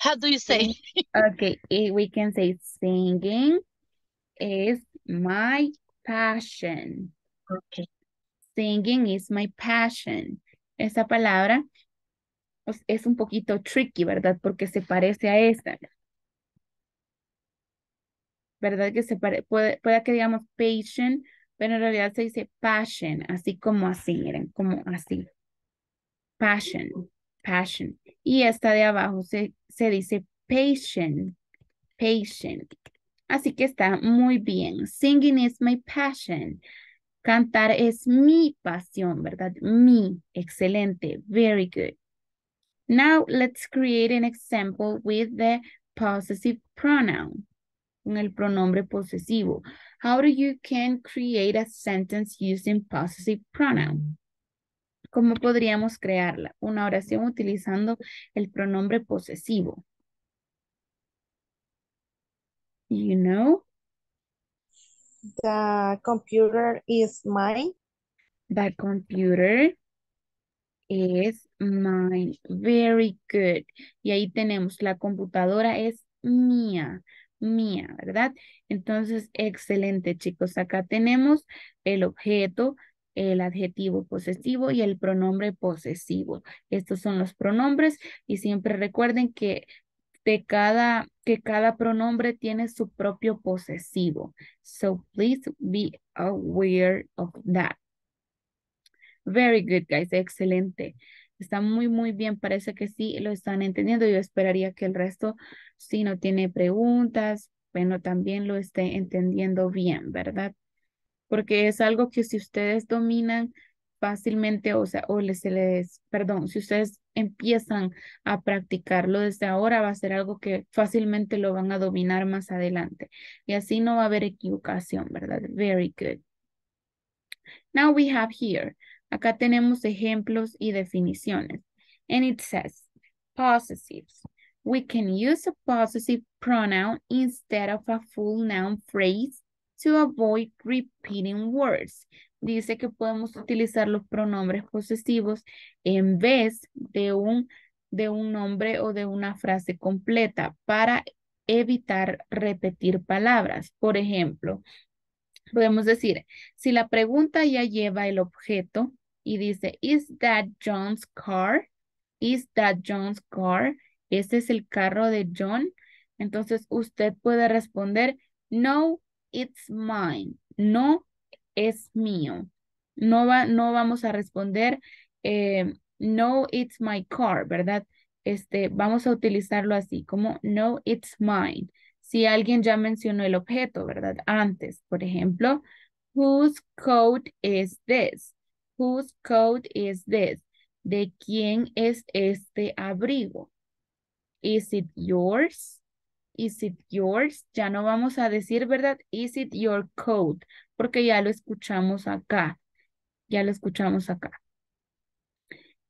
How do you say? Okay, we can say singing is my passion. Okay. Singing is my passion. Esa palabra pues, es un poquito tricky, ¿verdad? Porque se parece a esta. ¿Verdad? Que se puede, puede que digamos patient, pero en realidad se dice passion, así como así, miren, como así passion, passion. Y esta de abajo se, dice patient, patient. Así que está muy bien. Singing is my passion. Cantar es mi pasión, ¿verdad? Mi. Excelente. Very good. Now let's create an example with the possessive pronoun. Con el pronombre posesivo. How do you can create a sentence using possessive pronoun? ¿Cómo podríamos crearla? Una oración utilizando el pronombre posesivo. You know? The computer is mine. The computer is mine. Very good. Y ahí tenemos, la computadora es mía, mía, ¿verdad? Entonces, excelente, chicos. Acá tenemos el objeto, el adjetivo posesivo y el pronombre posesivo. Estos son los pronombres y siempre recuerden que de cada, que cada pronombre tiene su propio posesivo. So please be aware of that. Very good, guys. Excelente. Está muy, muy bien. Parece que sí lo están entendiendo. Yo esperaría que el resto, si no tiene preguntas, bueno, también lo esté entendiendo bien, ¿verdad? porque es algo que si ustedes dominan fácilmente, o sea, o les, se les, perdón, si ustedes empiezan a practicarlo desde ahora, va a ser algo que fácilmente lo van a dominar más adelante. Y así no va a haber equivocación, ¿verdad? Very good. Now we have here. Acá tenemos ejemplos y definiciones. And it says, possessives. We can use a possessive pronoun instead of a full noun phrase to avoid repeating words. Dice que podemos utilizar los pronombres posesivos en vez de un, de un nombre o de una frase completa para evitar repetir palabras. Por ejemplo, podemos decir, si la pregunta ya lleva el objeto y dice, is that John's car? Is that John's car? Ese es el carro de John. Entonces usted puede responder, no, it's mine. No es mío. No, va, no vamos a responder eh, no, it's my car, ¿verdad? Este, vamos a utilizarlo así, como no, it's mine. Si alguien ya mencionó el objeto, ¿verdad? Antes, por ejemplo, whose coat is this? Whose coat is this? ¿De quién es este abrigo? Is it yours? is it yours, ya no vamos a decir, ¿verdad? Is it your coat? Porque ya lo escuchamos acá. Ya lo escuchamos acá.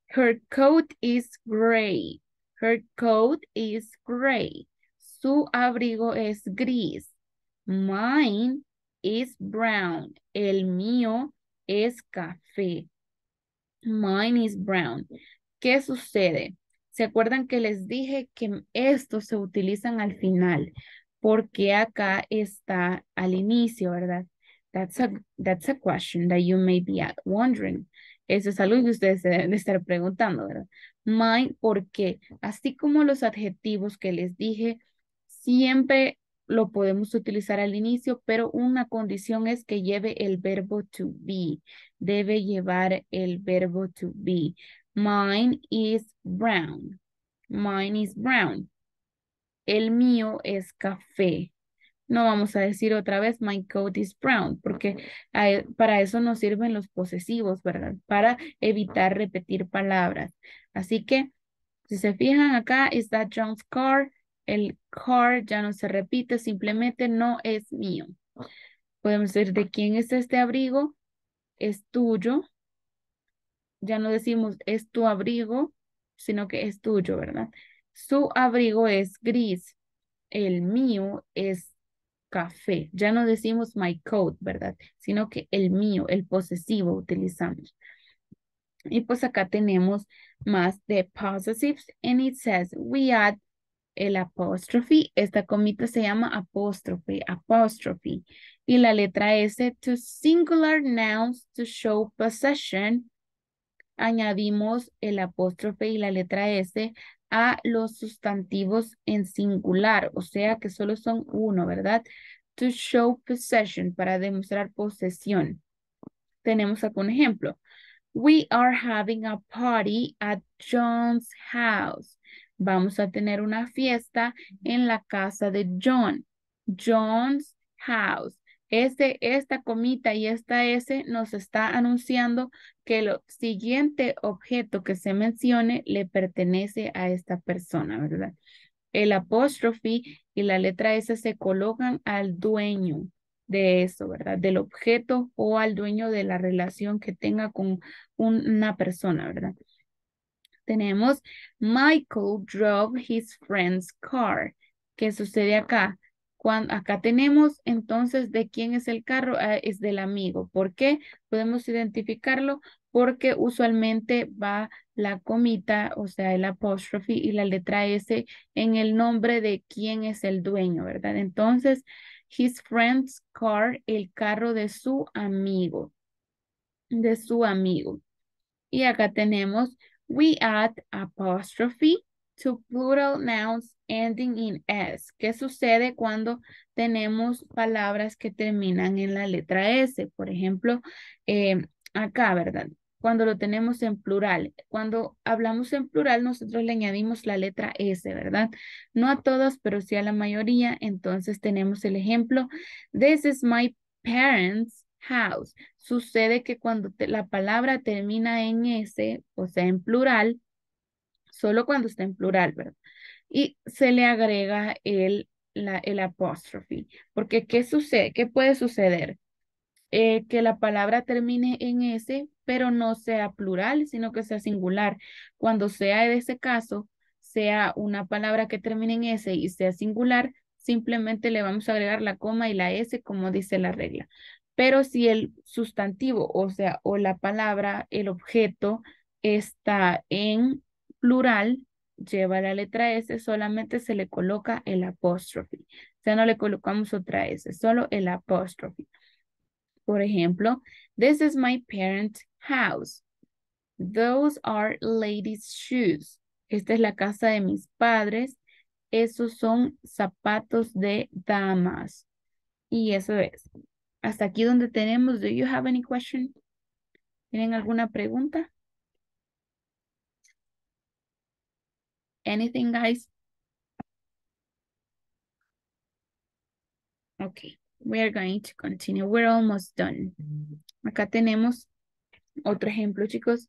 Her coat is gray. Her coat is gray. Su abrigo es gris. Mine is brown. El mío es café. Mine is brown. ¿Qué sucede? ¿Se acuerdan que les dije que estos se utilizan al final? Porque acá está al inicio, ¿verdad? That's a, that's a question that you may be wondering. Eso es algo que ustedes deben estar preguntando, ¿verdad? My, qué? así como los adjetivos que les dije, siempre lo podemos utilizar al inicio, pero una condición es que lleve el verbo to be. Debe llevar el verbo to be. Mine is brown. Mine is brown. El mío es café. No vamos a decir otra vez, my coat is brown, porque e, para eso nos sirven los posesivos, ¿verdad? Para evitar repetir palabras. Así que, si se fijan acá, is that John's car? El car ya no se repite, simplemente no es mío. Podemos decir, ¿de quién es este abrigo? Es tuyo ya no decimos es tu abrigo, sino que es tuyo, ¿verdad? Su abrigo es gris, el mío es café. Ya no decimos my coat, ¿verdad? Sino que el mío, el posesivo utilizamos. Y pues acá tenemos más de possessives and it says we add el apostrofe, Esta comita se llama apóstrofe, apostrofe Y la letra S to singular nouns to show possession añadimos el apóstrofe y la letra S a los sustantivos en singular, o sea que solo son uno, ¿verdad? To show possession, para demostrar posesión. Tenemos aquí un ejemplo. We are having a party at John's house. Vamos a tener una fiesta en la casa de John. John's house. Este, esta comita y esta S nos está anunciando que el siguiente objeto que se mencione le pertenece a esta persona, ¿verdad? El apóstrofe y la letra S se colocan al dueño de eso, ¿verdad? Del objeto o al dueño de la relación que tenga con una persona, ¿verdad? Tenemos Michael drove his friend's car. ¿Qué sucede acá? acá tenemos entonces de quién es el carro, ah, es del amigo. ¿Por qué? Podemos identificarlo porque usualmente va la comita, o sea, el apóstrofe y la letra S en el nombre de quién es el dueño, ¿verdad? Entonces, his friend's car, el carro de su amigo, de su amigo. Y acá tenemos we add apostrophe to plural nouns ending in S. ¿Qué sucede cuando tenemos palabras que terminan en la letra S? Por ejemplo, em, acá, ¿verdad? Cuando lo tenemos en plural. Cuando hablamos en plural, nosotros le añadimos la letra S, ¿verdad? No a todas, pero sí a la mayoría. Entonces tenemos el ejemplo, this is my parents' house. Sucede que cuando la palabra termina en S, o sea, en plural, solo cuando está en plural, ¿verdad? Y se le agrega el, la, el apóstrofe, porque ¿qué sucede? ¿Qué puede suceder? Eh, que la palabra termine en S, pero no sea plural, sino que sea singular. Cuando sea de ese caso, sea una palabra que termine en S y sea singular, simplemente le vamos a agregar la coma y la S como dice la regla. Pero si el sustantivo, o sea, o la palabra, el objeto, está en plural lleva la letra S, solamente se le coloca el apóstrofe. O sea, no le colocamos otra S, solo el apóstrofe. Por ejemplo, this is my parents' house. Those are ladies' shoes. Esta es la casa de mis padres. Esos son zapatos de damas. Y eso es. Hasta aquí donde tenemos. Do you have any question? ¿Tienen alguna pregunta? anything, guys? Okay, we are going to continue. We're almost done. Acá tenemos otro ejemplo, chicos.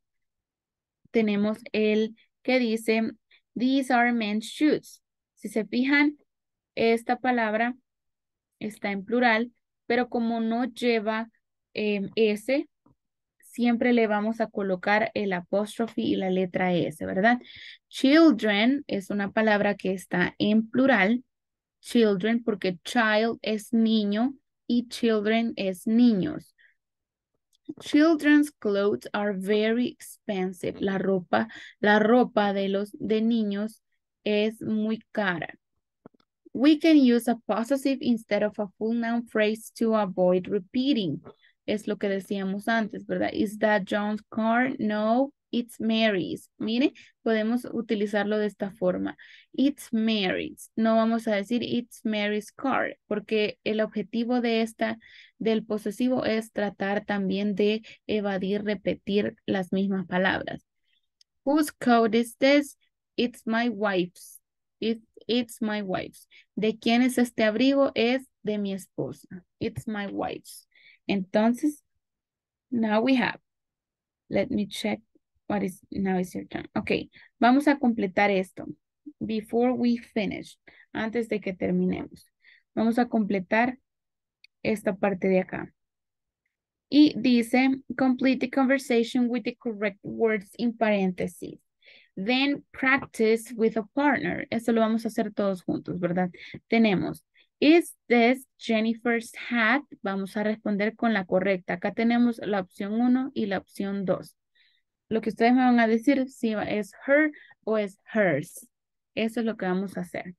Tenemos el que dice, these are men's shoes. Si se fijan, esta palabra está en plural, pero como no lleva eh, S, siempre le vamos a colocar el apóstrofe y la letra S, ¿verdad? Children es una palabra que está en plural. Children porque child es niño y children es niños. Children's clothes are very expensive. La ropa, la ropa de los de niños es muy cara. We can use a possessive instead of a full noun phrase to avoid repeating es lo que decíamos antes, ¿verdad? Is that John's car? No, it's Mary's. Mire, podemos utilizarlo de esta forma. It's Mary's. No vamos a decir it's Mary's car, porque el objetivo de esta, del posesivo es tratar también de evadir, repetir las mismas palabras. Whose coat is this? It's my wife's. it's my wife's. ¿De quién es este abrigo? Es de mi esposa. It's my wife's. Entonces, now we have. Let me check what is, now is your turn. Ok, vamos a completar esto. Before we finish, antes de que terminemos. Vamos a completar esta parte de acá. Y dice, complete the conversation with the correct words in parentheses. Then practice with a partner. Eso lo vamos a hacer todos juntos, ¿verdad? Tenemos Is this Jennifer's hat? Vamos a responder con la correcta. Acá tenemos la opción 1 y la opción 2. Lo que ustedes me van a decir si es her o es hers. Eso es lo que vamos a hacer.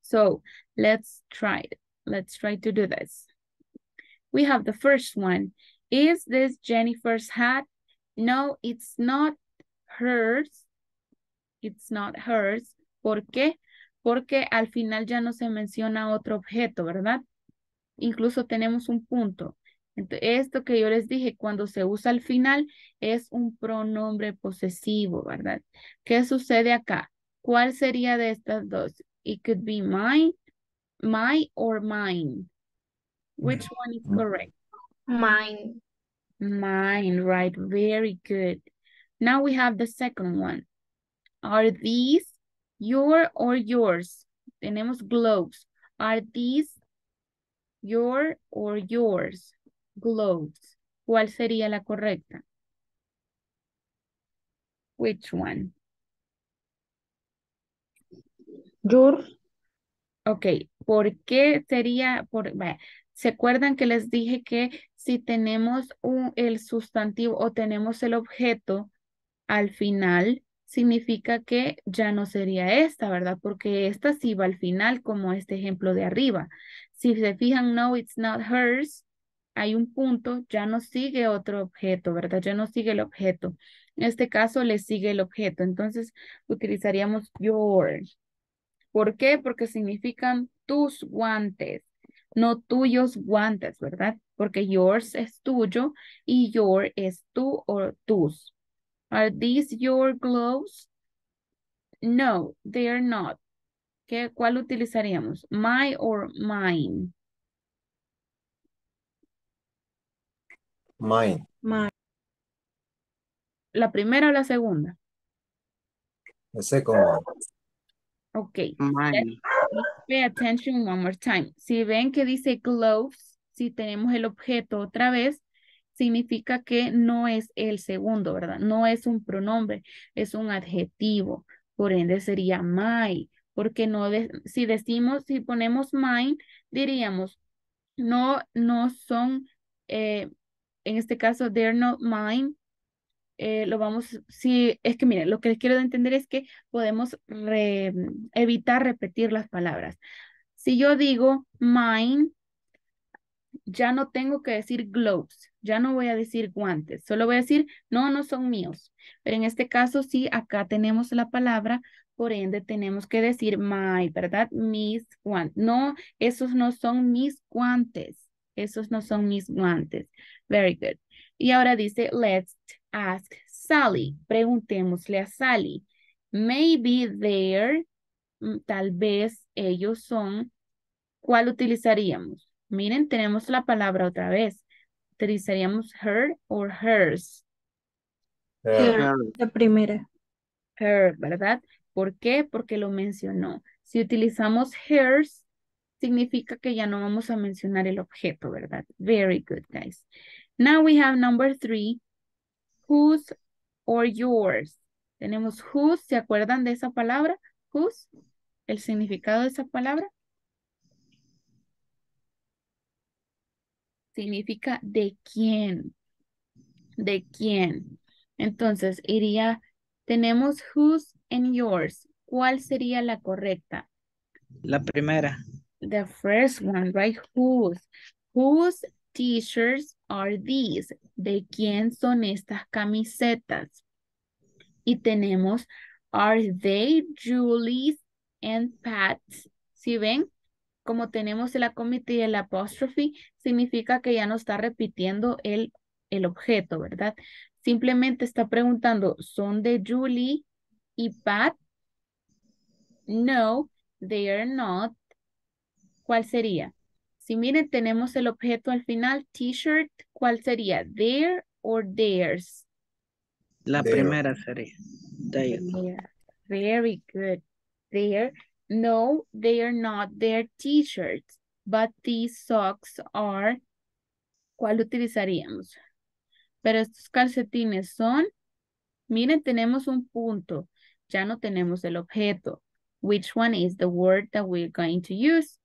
So, let's try it. Let's try to do this. We have the first one. Is this Jennifer's hat? No, it's not hers. It's not hers. ¿Por qué? porque al final ya no se menciona otro objeto, ¿verdad? Incluso tenemos un punto. esto que yo les dije, cuando se usa al final, es un pronombre posesivo, ¿verdad? ¿Qué sucede acá? ¿Cuál sería de estas dos? It could be mine, my or mine. Which one is mm. correct? Mine. Mine, right. Very good. Now we have the second one. Are these Your or yours. Tenemos gloves. Are these your or yours gloves? ¿Cuál sería la correcta? Which one? Your. Ok, ¿por qué sería? Por, ¿Se acuerdan que les dije que si tenemos un, el sustantivo o tenemos el objeto al final, significa que ya no sería esta, ¿verdad? Porque esta sí va al final, como este ejemplo de arriba. Si se fijan, no, it's not hers, hay un punto, ya no sigue otro objeto, ¿verdad? Ya no sigue el objeto. En este caso, le sigue el objeto. Entonces, utilizaríamos your. ¿Por qué? Porque significan tus guantes, no tuyos guantes, ¿verdad? Porque yours es tuyo y your es tú o tus. Are these your gloves? No, they are not. ¿Qué, ¿Cuál utilizaríamos? My or mine? Mine. Mine. ¿La primera o la segunda? La segunda. Ok. pay attention one more time. Si ven que dice gloves, si tenemos el objeto otra vez, significa que no es el segundo, ¿verdad? No es un pronombre, es un adjetivo. Por ende sería my, porque no si decimos, si ponemos mine, diríamos, no, no son, eh, en este caso, they're not mine, eh, lo vamos, si es que miren, lo que les quiero entender es que podemos evitar repetir las palabras. Si yo digo mine, ya no tengo que decir globes ya no voy a decir guantes, solo voy a decir, no, no son míos. Pero en este caso sí, acá tenemos la palabra, por ende tenemos que decir my, ¿verdad? Mis guantes. No, esos no son mis guantes. Esos no son mis guantes. Very good. Y ahora dice, let's ask Sally. Preguntémosle a Sally. Maybe there, mm, tal vez ellos son, ¿cuál utilizaríamos? Miren, tenemos la palabra otra vez utilizaríamos her o hers. la primera. Her, ¿verdad? ¿Por qué? Porque lo mencionó. Si utilizamos hers, significa que ya no vamos a mencionar el objeto, ¿verdad? Very good, guys. Now we have number three. Whose or yours. Tenemos whose, ¿se acuerdan de esa palabra? Whose, el significado de esa palabra. significa de quién. De quién. Entonces, iría, tenemos whose and yours. ¿Cuál sería la correcta? La primera. The first one, right? Whose. Whose t-shirts are these? ¿De quién son estas camisetas? Y tenemos, are they Julie's and Pat's? ¿Sí ven? como tenemos el acomity y el apóstrofe, significa que ya no está repitiendo el, el objeto, ¿verdad? Simplemente está preguntando, ¿son de Julie y Pat? No, they are not. ¿Cuál sería? Si miren, tenemos el objeto al final, t-shirt, ¿cuál sería? There or theirs? La primera sería. Very good. There. No, they are not. They're t-shirts. But these socks are... ¿Cuál utilizaríamos? Pero estos calcetines son... Miren, tenemos un punto. Ya no tenemos el objeto. Which one is the word that we're going to use?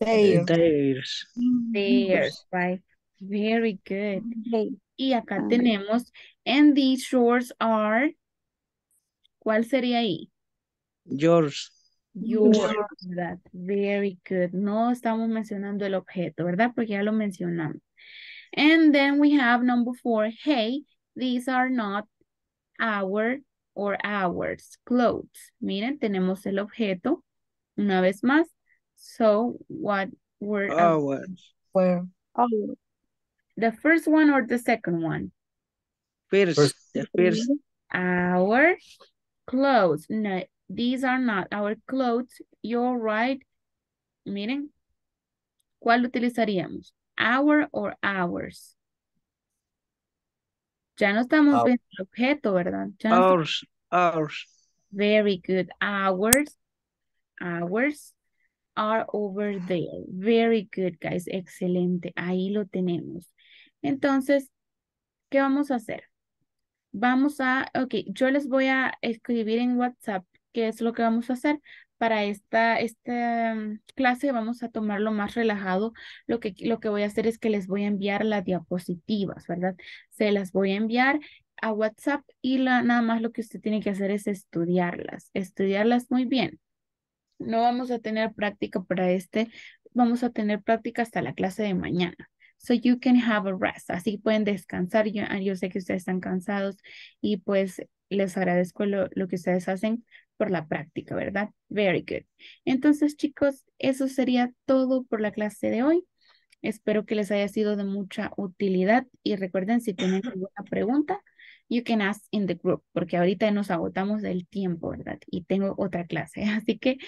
Theirs. Theirs, Theirs mm-hmm. right. Very good. Okay. Y acá okay. tenemos, and these shorts are, ¿cuál sería ahí? Yours. You that. Very good. No estamos mencionando el objeto, ¿verdad? Porque ya lo mencionamos. And then we have number four. Hey, these are not our or ours clothes. Miren, tenemos el objeto. Una vez más. So, what were... Ours. Where? Oh. The first one or the second one? First. The first. Our clothes. No, These are not our clothes. You're right. Miren, ¿cuál utilizaríamos? Our or ours. Ya no estamos viendo el objeto, ¿verdad? ours, Very good. Ours, ours are over there. Very good, guys. Excelente. Ahí lo tenemos. Entonces, ¿qué vamos a hacer? Vamos a, ok, yo les voy a escribir en WhatsApp ¿Qué es lo que vamos a hacer. Para esta, esta mm, clase vamos a tomarlo más relajado. Lo que, lo que voy a hacer es que les voy a enviar las diapositivas, ¿verdad? Se las voy a enviar a WhatsApp y la, nada más lo que usted tiene que hacer es estudiarlas, estudiarlas muy bien. No vamos a tener práctica para este, vamos a tener práctica hasta la clase de mañana so you can have a rest. Así pueden descansar. Yo, ah, sé que ustedes están cansados y pues les agradezco lo, lo que ustedes hacen por la práctica, ¿verdad? Very good. Entonces, chicos, eso sería todo por la clase de hoy. Espero que les haya sido de mucha utilidad y recuerden si tienen alguna pregunta, you can ask in the group, porque ahorita nos agotamos del tiempo, ¿verdad? Y tengo otra clase. Así que,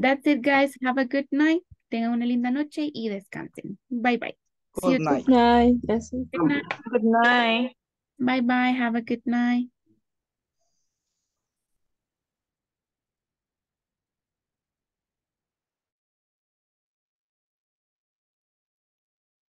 that's it, guys. Have a good night. Tengan una linda noche y descansen. Bye, bye. Good Good night. Good night. Bye, bye. Have a good night.